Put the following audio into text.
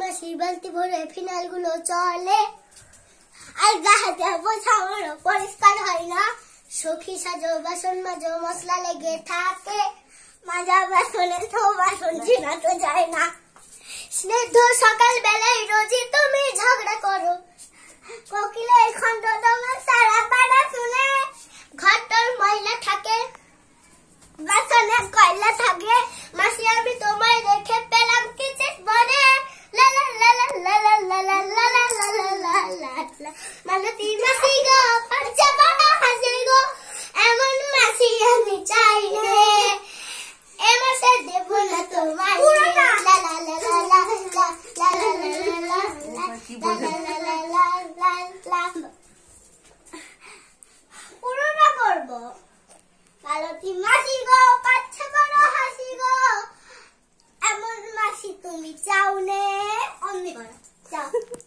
বালতি বালতি ভরে ফিনাইল গুলো চলে আর গাহাতে পরিষ্কার হয় না সখী সাজো বাসন মাজো মশলা লেগে থাকে মাজা বাসনে তো বাসন চেনা তো যায় না স্নেহ সকাল মালতি মাসি গো আমি চাই রে এ করবো মালতি মাসি গো পাচ্ছা এমন মাসি তুমি চাও নে অমনি করো চাও